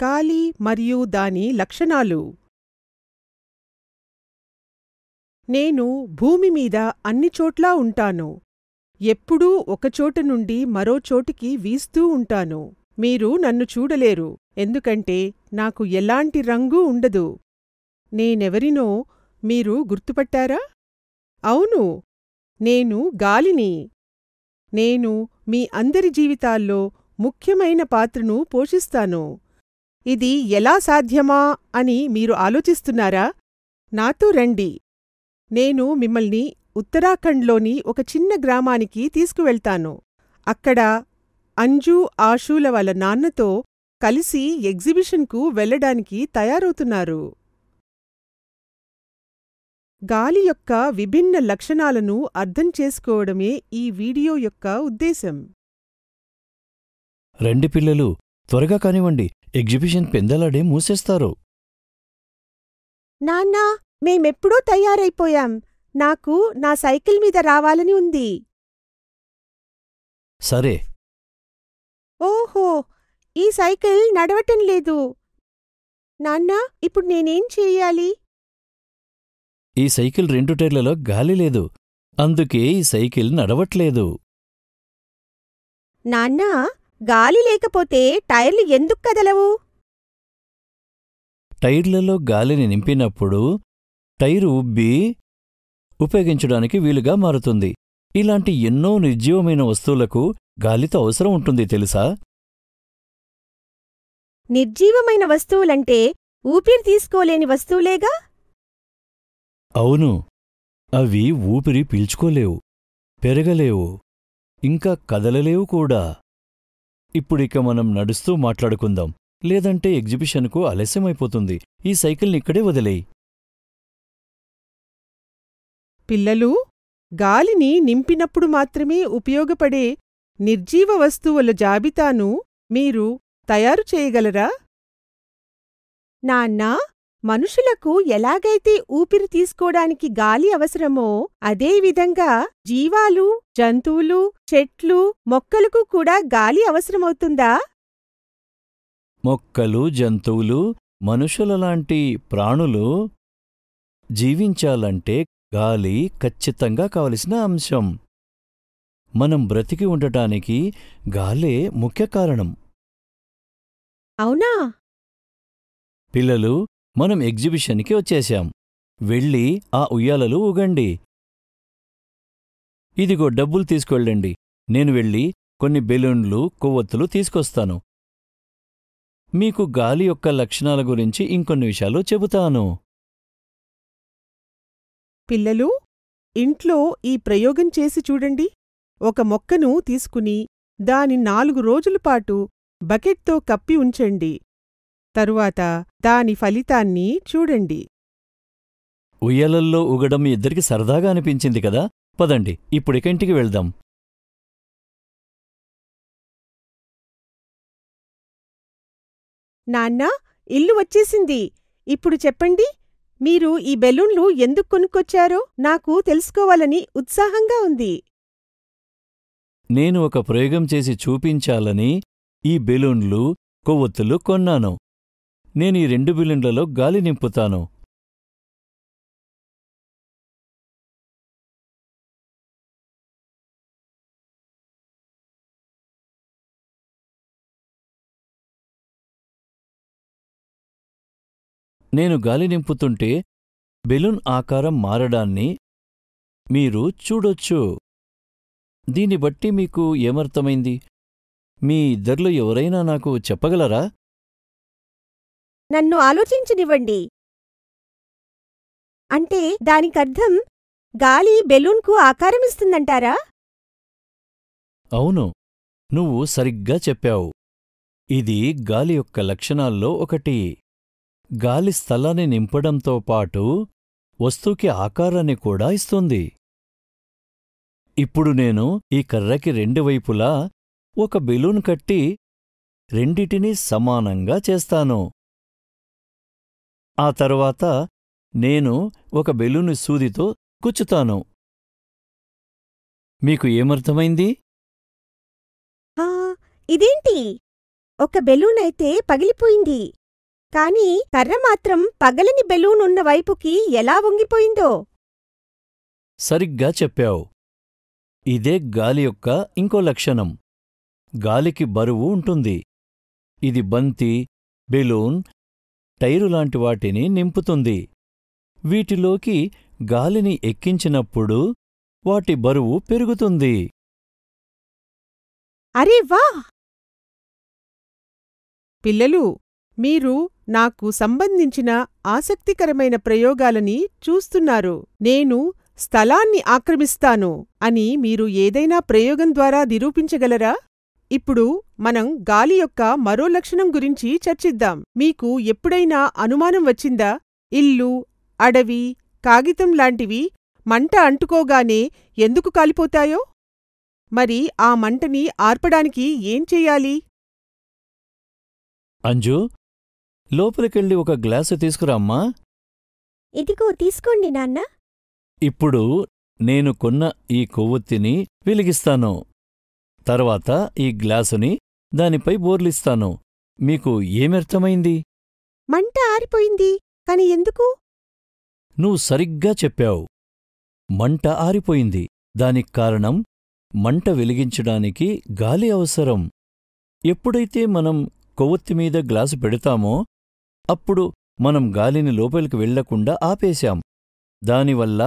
గాలి మరియు దాని లక్షణాలు నేను భూమి మీద అన్ని చోట్లా ఉంటాను ఎప్పుడూ ఒకచోట నుండి మరో చోటికి వీస్తూ ఉంటాను మీరు నన్ను చూడలేరు ఎందుకంటే నాకు ఎలాంటి రంగు ఉండదు నేనెవరినో మీరు గుర్తుపట్టారా అవును నేను గాలిని నేను మీ అందరి జీవితాల్లో ముఖ్యమైన పాత్రను పోషిస్తాను ఇది ఎలా సాధ్యమా అని మీరు ఆలోచిస్తున్నారా నాతో రండి నేను మిమ్మల్ని ఉత్తరాఖండ్లోని ఒక చిన్న గ్రామానికి తీసుకువెళ్తాను అక్కడ అంజు ఆషూల వాళ్ళ నాన్నతో కలిసి ఎగ్జిబిషన్కు వెళ్లడానికి తయారవుతున్నారు గాలి యొక్క విభిన్న లక్షణాలను అర్థం చేసుకోవడమే ఈ వీడియో యొక్క ఉద్దేశం రెండు పిల్లలు త్వరగా కానివ్వండి ఎగ్జిబిషన్ పెందలాడే మూసేస్తారు నాన్నా మేమెప్పుడూ తయారైపోయాం నాకు నా సైకిల్ మీద రావాలని ఉంది సరే ఓహో ఈ సైకిల్ నడవటం లేదు నాన్నా ఇప్పుడు నేనేం చేయాలి ఈ సైకిల్ రెండు టైర్లలో గాలి లేదు అందుకే ఈ సైకిల్ నడవట్లేదు నాన్నా గాలి లేకపోతే టైర్లు ఎందుకు కదలవు టైర్లలో గాలిని నింపినప్పుడు టైరు ఉబ్బి ఉపయోగించడానికి వీలుగా మారుతుంది ఇలాంటి ఎన్నో నిర్జీవమైన వస్తువులకు గాలితో అవసరం ఉంటుంది తెలుసా నిర్జీవమైన వస్తువులంటే ఊపిరి తీసుకోలేని వస్తువులేగా అవును అవి ఊపిరి పీల్చుకోలేవు పెరగలేవు ఇంకా కదలలేవు కూడా ఇప్పుడు ఇక మనం నడుస్తూ మాట్లాడుకుందాం లేదంటే ఎగ్జిబిషన్కు అలస్యమైపోతుంది ఈ సైకిల్ని ఇక్కడే వదిలేయి పిల్లలు గాలిని నింపినప్పుడు మాత్రమే ఉపయోగపడే నిర్జీవ వస్తువుల జాబితాను మీరు తయారు చేయగలరా నాన్నా మనుషులకు ఎలాగైతే ఊపిరి తీసుకోడానికి గాలి అవసరమో అదేవిధంగా జీవాలు జంతువులు చెట్లు మొక్కలకు కూడా గాలి అవసరమవుతుందా మొక్కలు జంతువులు మనుషుల లాంటి ప్రాణులు జీవించాలంటే గాలి ఖచ్చితంగా కావలసిన అంశం మనం బ్రతికి ఉండటానికి గాలే ముఖ్య కారణం అవునా పిల్లలు మనం ఎగ్జిబిషన్కి వచ్చేశాం వెళ్ళి ఆ ఉయ్యాలలు ఊగండి ఇదిగో డబ్బులు తీసుకెళ్ళండి నేను వెళ్ళి కొన్ని బెలూన్లు కొవ్వొత్తులు తీసుకొస్తాను మీకు గాలి యొక్క లక్షణాల గురించి ఇంకొన్ని విషయాలు చెబుతాను పిల్లలు ఇంట్లో ఈ ప్రయోగం చేసి చూడండి ఒక మొక్కను తీసుకుని దాని నాలుగు రోజులపాటు బకెట్తో కప్పి ఉంచండి తరువాత దాని ఫలితాన్ని చూడండి ఉయ్యలల్లో ఉగడం ఇద్దరికి సరదాగా అనిపించింది కదా పదండి ఇప్పుడికంటికి ఇంటికి వెళ్దాం నాన్నా ఇల్లు వచ్చేసింది ఇప్పుడు చెప్పండి మీరు ఈ బెలూన్లు ఎందుకు కొనుక్కొచ్చారో నాకు తెలుసుకోవాలని ఉత్సాహంగా ఉంది నేను ఒక ప్రయోగం చేసి చూపించాలని ఈ బెలూన్లు కొవ్వొత్తులు కొన్నాను నేను ఈ రెండు బిలియన్లలో గాలి నింపుతాను నేను గాలి నింపుతుంటే బెలూన్ ఆకారం మారడాన్ని మీరు చూడొచ్చు దీన్ని బట్టి మీకు ఏమర్థమైంది మీ ఇద్దర్లు ఎవరైనా నాకు చెప్పగలరా నన్ను ఆలోచించనివ్వండి అంటే దానికర్థం గాలి బెలూన్కు ఆకారమిస్తుందంటారా అవును నువ్వు సరిగ్గా చెప్పావు ఇది గాలి యొక్క లక్షణాల్లో ఒకటి గాలి స్థలాన్ని నింపడంతో పాటు వస్తువుకి ఆకారాన్ని కూడా ఇస్తుంది ఇప్పుడు నేను ఈ కర్రకి రెండు వైపులా ఒక బెలూన్ కట్టి రెండిటినీ సమానంగా చేస్తాను ఆ తరువాత నేను ఒక బెలూను సూదితో కుచ్చుతాను మీకు ఏమర్థమైంది ఇదేంటి ఒక బెలూనైతే పగిలిపోయింది కాని కర్ర మాత్రం పగలని బెలూనున్న వైపుకి ఎలా వంగిపోయిందో సరిగ్గా చెప్పావు ఇదే గాలి యొక్క ఇంకో లక్షణం గాలికి బరువు ఉంటుంది ఇది బంతి బెలూన్ టైరులాంటి వాటిని నింపుతుంది వీటిలోకి గాలిని ఎక్కించినప్పుడు వాటి బరువు పెరుగుతుంది అరే వా పిల్లలు మీరు నాకు సంబంధించిన ఆసక్తికరమైన ప్రయోగాలని చూస్తున్నారు నేను స్థలాన్ని ఆక్రమిస్తాను అని మీరు ఏదైనా ప్రయోగం ద్వారా నిరూపించగలరా ఇప్పుడు మనం గాలి యొక్క మరో లక్షణం గురించి చర్చిద్దాం మీకు ఎప్పుడైనా అనుమానం వచ్చిందా ఇల్లు అడవి కాగితం లాంటివి మంట అంటుకోగానే ఎందుకు కాలిపోతాయో మరి ఆ మంటని ఆర్పడానికి ఏం చెయ్యాలి అంజు లోపలికెళ్ళి ఒక గ్లాసు తీసుకురామ్మా ఇదిగో తీసుకోండి నాన్న ఇప్పుడు నేను కొన్న ఈ కొవ్వొత్తిని వెలిగిస్తాను తర్వాత ఈ గ్లాసుని దానిపై బోర్లిస్తాను మీకు ఏమర్థమైంది మంట ఆరిపోయింది కాని ఎందుకు నువ్వు సరిగ్గా చెప్పావు మంట ఆరిపోయింది దానికి కారణం మంట వెలిగించడానికి గాలి అవసరం ఎప్పుడైతే మనం కొవ్వొత్తిమీద గ్లాసు పెడతామో అప్పుడు మనం గాలిని లోపలికి వెళ్లకుండా ఆపేశాం దానివల్ల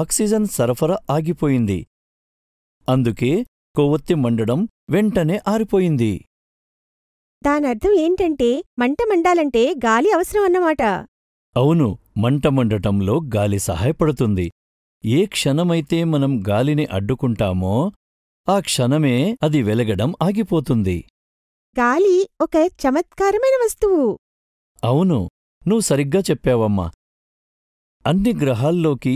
ఆక్సిజన్ సరఫరా ఆగిపోయింది అందుకే కొవ్వొత్తి మండడం వెంటనే ఆరిపోయింది దానర్థం ఏంటంటే మంట మండాలంటే గాలి అవసరం అన్నమాట అవును మంట మండటంలో గాలి సహాయపడుతుంది ఏ క్షణమైతే మనం గాలిని అడ్డుకుంటామో ఆ క్షణమే అది వెలగడం ఆగిపోతుంది గాలి ఒక చమత్కారమైన వస్తువు అవును నువ్వు సరిగ్గా చెప్పావమ్మా అన్ని గ్రహాల్లోకి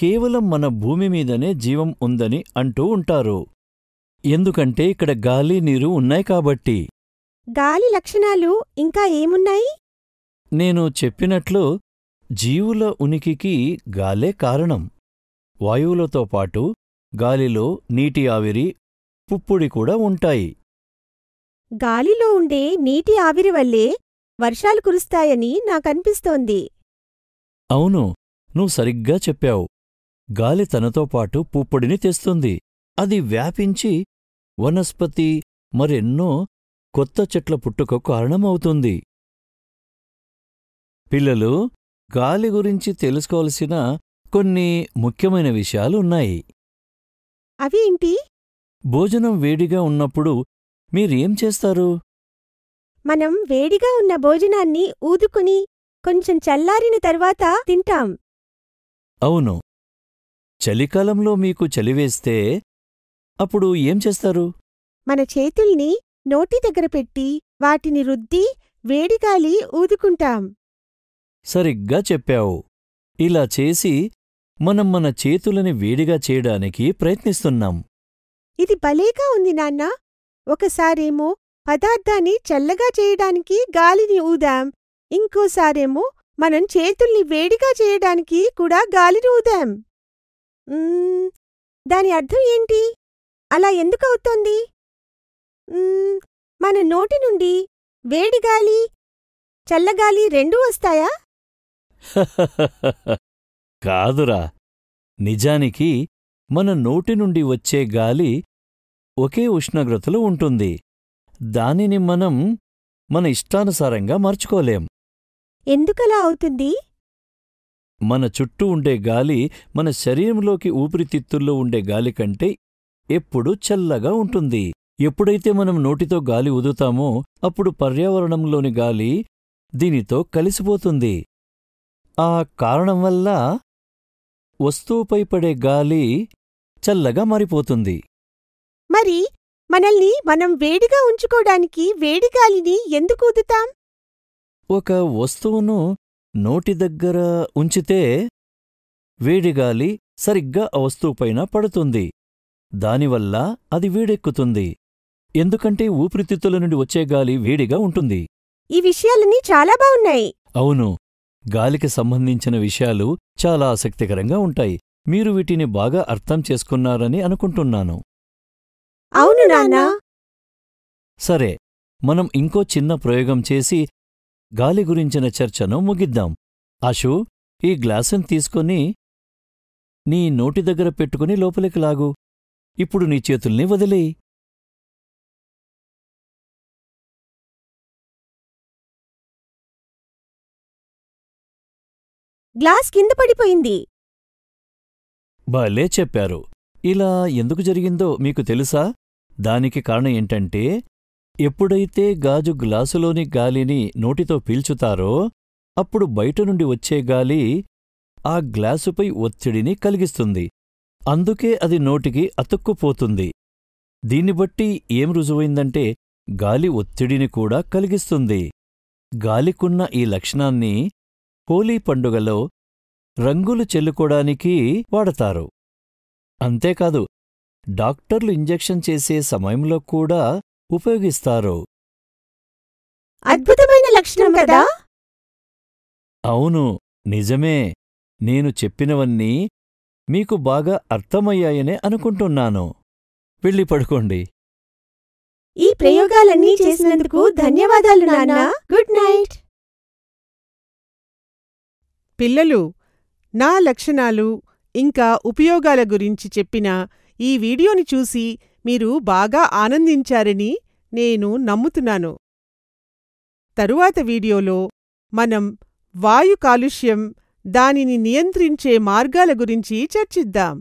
కేవలం మన భూమి మీదనే జీవం ఉందని అంటూ ఉంటారు ఎందుకంటే ఇక్కడ గాలి నీరు ఉన్నాయి కాబట్టి గాలి లక్షణాలు ఇంకా ఏమున్నాయి నేను చెప్పినట్లు జీవుల ఉనికికి గాలే కారణం వాయువులతో పాటు గాలిలో నీటి ఆవిరి పుప్పుడి కూడా ఉంటాయి గాలిలో ఉండే నీటి ఆవిరి వల్లే వర్షాలు కురుస్తాయని నాకనిపిస్తోంది అవును నువ్వు సరిగ్గా చెప్పావు గాలి తనతో పాటు పుప్పొడిని తెస్తుంది అది వ్యాపించి వనస్పతి మరెన్నో కొత్త చెట్ల పుట్టుక కారణమవుతుంది పిల్లలు గాలి గురించి తెలుసుకోవలసిన కొన్ని ముఖ్యమైన విషయాలు ఉన్నాయి అవి ఏంటి భోజనం వేడిగా ఉన్నప్పుడు మీరేం చేస్తారు మనం వేడిగా ఉన్న భోజనాన్ని ఊదుకుని కొంచెం చల్లారిన తర్వాత తింటాం అవును చలికాలంలో మీకు చలివేస్తే అప్పుడు ఏం చేస్తారు మన చేతుల్ని నోటి దగ్గర పెట్టి వాటిని రుద్ది వేడిగాలి ఊదుకుంటాం సరిగ్గా చెప్పావు ఇలా చేసి మనం మన చేతులని వేడిగా చేయడానికి ప్రయత్నిస్తున్నాం ఇది భలేగా ఉంది నాన్న ఒకసారేమో పదార్థాన్ని చల్లగా చేయడానికి గాలిని ఊదాం ఇంకోసారేమో మనం చేతుల్ని వేడిగా చేయడానికి కూడా గాలిని ఊదాం దాని అర్థం ఏంటి అలా ఎందుకు అవుతోంది మన నోటి నుండి వేడిగాలి చల్లగాలి రెండూ వస్తాయా కాదురా నిజానికి మన నోటి నుండి వచ్చే గాలి ఒకే ఉష్ణోగ్రతలో ఉంటుంది దానిని మనం మన ఇష్టానుసారంగా మార్చుకోలేం ఎందుకలా అవుతుంది మన చుట్టూ ఉండే గాలి మన శరీరంలోకి ఊపిరితిత్తుల్లో ఉండే గాలి కంటే ఎప్పుడూ చల్లగా ఉంటుంది ఎప్పుడైతే మనం నోటితో గాలి ఉదుతామో అప్పుడు పర్యావరణంలోని గాలి దీనితో కలిసిపోతుంది ఆ కారణం వల్ల వస్తువుపై పడే గాలి చల్లగా మారిపోతుంది మరి మనల్ని మనం వేడిగా ఉంచుకోడానికి వేడి గాలిని ఎందుకు ఉదుతాం ఒక వస్తువును నోటి దగ్గర ఉంచితే వేడిగాలి సరిగ్గా ఆ వస్తువుపైన పడుతుంది దానివల్ల అది వేడెక్కుతుంది ఎందుకంటే ఊపిరితిత్తుల నుండి వచ్చే గాలి వేడిగా ఉంటుంది ఈ విషయాలన్నీ చాలా బావున్నాయి అవును గాలికి సంబంధించిన విషయాలు చాలా ఆసక్తికరంగా ఉంటాయి మీరు వీటిని బాగా అర్థం చేసుకున్నారని అనుకుంటున్నాను అవును నానా సరే మనం ఇంకో చిన్న ప్రయోగం చేసి గాలి గురించిన చర్చను ముగిద్దాం అశు ఈ గ్లాసును తీసుకొని నీ నోటి దగ్గర పెట్టుకుని లోపలికి లాగు ఇప్పుడు నీ చేతుల్ని వదిలేయి గ్లాస్ కింద పడిపోయింది భలే చెప్పారు ఇలా ఎందుకు జరిగిందో మీకు తెలుసా దానికి కారణం ఏంటంటే ఎప్పుడైతే గాజు గ్లాసులోని గాలిని నోటితో పీల్చుతారో అప్పుడు బయట నుండి వచ్చే గాలి ఆ గ్లాసుపై ఒత్తిడిని కలిగిస్తుంది అందుకే అది నోటికి అతుక్కుపోతుంది దీన్నిబట్టి ఏం రుజువైందంటే గాలి ఒత్తిడిని కూడా కలిగిస్తుంది గాలికున్న ఈ లక్షణాన్ని హోలీ పండుగలో రంగులు చెల్లుకోడానికి వాడతారు అంతేకాదు డాక్టర్లు ఇంజెక్షన్ చేసే సమయంలో కూడా ఉపయోగిస్తారు అద్భుతమైన లక్షణం కదా అవును నిజమే నేను చెప్పినవన్నీ మీకు బాగా అర్థమయ్యాయనే అనుకుంటున్నాను వెళ్ళి పడుకోండి ఈ ప్రయోగాలన్నీ చేసినందుకు ధన్యవాదాలు నాన్నా గుడ్ నైట్ పిల్లలు నా లక్షణాలు ఇంకా ఉపయోగాల గురించి చెప్పిన ఈ వీడియోని చూసి మీరు బాగా ఆనందించారని నేను నమ్ముతున్నాను తరువాత వీడియోలో మనం వాయు కాలుష్యం దానిని నియంత్రించే మార్గాల గురించి చర్చిద్దాం